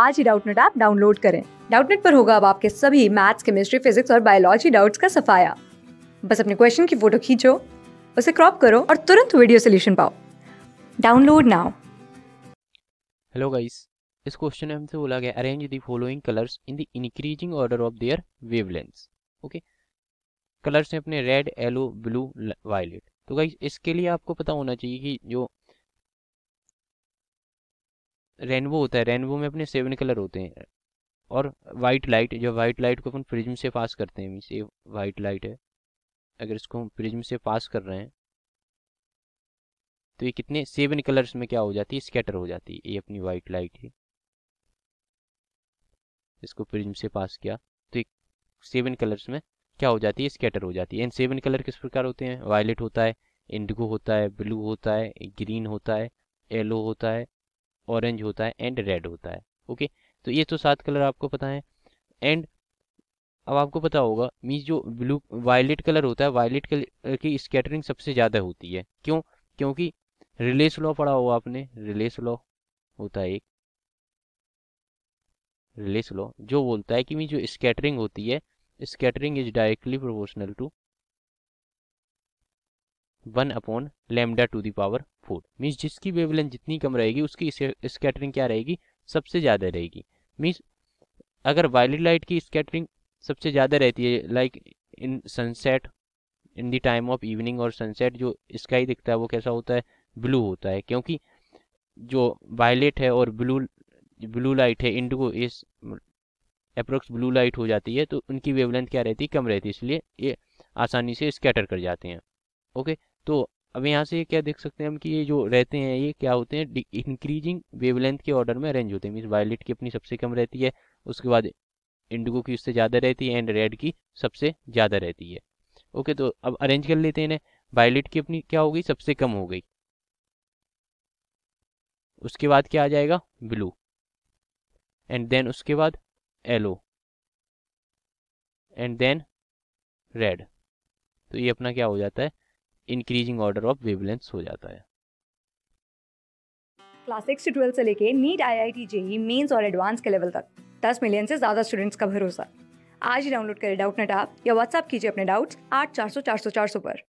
आज ही Doubtnut app download करें डाउटनेट पर होगा अब आपके सभी मैथ्स केमिस्ट्री फिजिक्स और बायोलॉजी डाउट्स का सफाया बस अपने क्वेश्चन की फोटो खींचो उसे क्रॉप करो और तुरंत वीडियो सोल्यूशन पाओ डाउनलोड नाउ हेलो गाइस इस क्वेश्चन में हमसे बोला गया arrange the following colours in the increasing order of their wavelengths okay colours हैं अपने रेड येलो ब्लू वायलेट तो गाइस इसके लिए आपको पता होना चाहिए कि जो रेनबो होता है रेनबो में अपने सेवन कलर होते हैं और वाइट लाइट जो वाइट लाइट को अपन प्रिज्म से पास करते हैं मीन्स ये वाइट लाइट है अगर इसको हम प्रिज्म से पास कर रहे हैं तो ये कितने सेवन कलर्स में क्या हो जाती है स्कैटर हो जाती है ये अपनी वाइट लाइट है इसको प्रिज्म से पास किया तो ये सेवन कलर्स में क्या हो जाती है स्कैटर हो जाती है इन सेवन कलर किस प्रकार होते हैं वायलेट होता है इंडिगो होता है ब्लू होता है ग्रीन होता है येलो होता है ऑरेंज होता है एंड रेड होता है ओके तो ये तो सात कलर आपको पता है एंड अब आपको पता होगा मीन्स जो ब्लू वायलेट कलर होता है वायलेट कलर की स्कैटरिंग सबसे ज़्यादा होती है क्यों क्योंकि रिलेस लॉ पढ़ा होगा आपने रिलेस लॉ होता है एक रिलेस लॉ जो बोलता है कि मीन जो स्कैटरिंग होती है scattering is directly proportional to one upon lambda to the power four means जिसकी वेवलेंथ जितनी कम रहेगी उसकी स्कैटरिंग क्या रहेगी सबसे ज़्यादा रहेगी मीन्स अगर वायलेट लाइट की स्कैटरिंग सबसे ज़्यादा रहती है like in sunset in the time of evening और सनसेट जो स्काई दिखता है वो कैसा होता है ब्लू होता है क्योंकि जो वायलेट है और ब्लू ब्लू लाइट है indigo is approx blue light हो जाती है तो उनकी वेवलेंथ क्या रहती है कम रहती है इसलिए ये आसानी से स्कैटर कर जाते हैं ओके तो अब यहाँ से क्या देख सकते हैं हम कि ये जो रहते हैं ये क्या होते हैं इंक्रीजिंग वेवलेंथ के ऑर्डर में अरेंज होते हैं मीन्स वायलेट की अपनी सबसे कम रहती है उसके बाद इंडिगो की उससे ज़्यादा रहती है एंड रेड की सबसे ज़्यादा रहती है ओके तो अब अरेंज कर लेते हैं इन्हें वायलेट की अपनी क्या हो गई सबसे कम हो गई उसके बाद क्या आ जाएगा ब्लू एंड देन उसके बाद एलो एंड देन रेड तो ये अपना क्या हो जाता है इंक्रीजिंग ऑर्डर ऑफ वेवलेंथ हो जाता है क्लास सिक्स से ट्वेल्थ से लेके NEET I I T JEE mains और एडवांस के लेवल तक दस मिलियन से ज़्यादा स्टूडेंट्स का भरोसा आज ही डाउनलोड करें डाउट नेट आप या व्हाट्सअप कीजिए अपने डाउट्स आठ चार सौ चार सौ चार सौ पर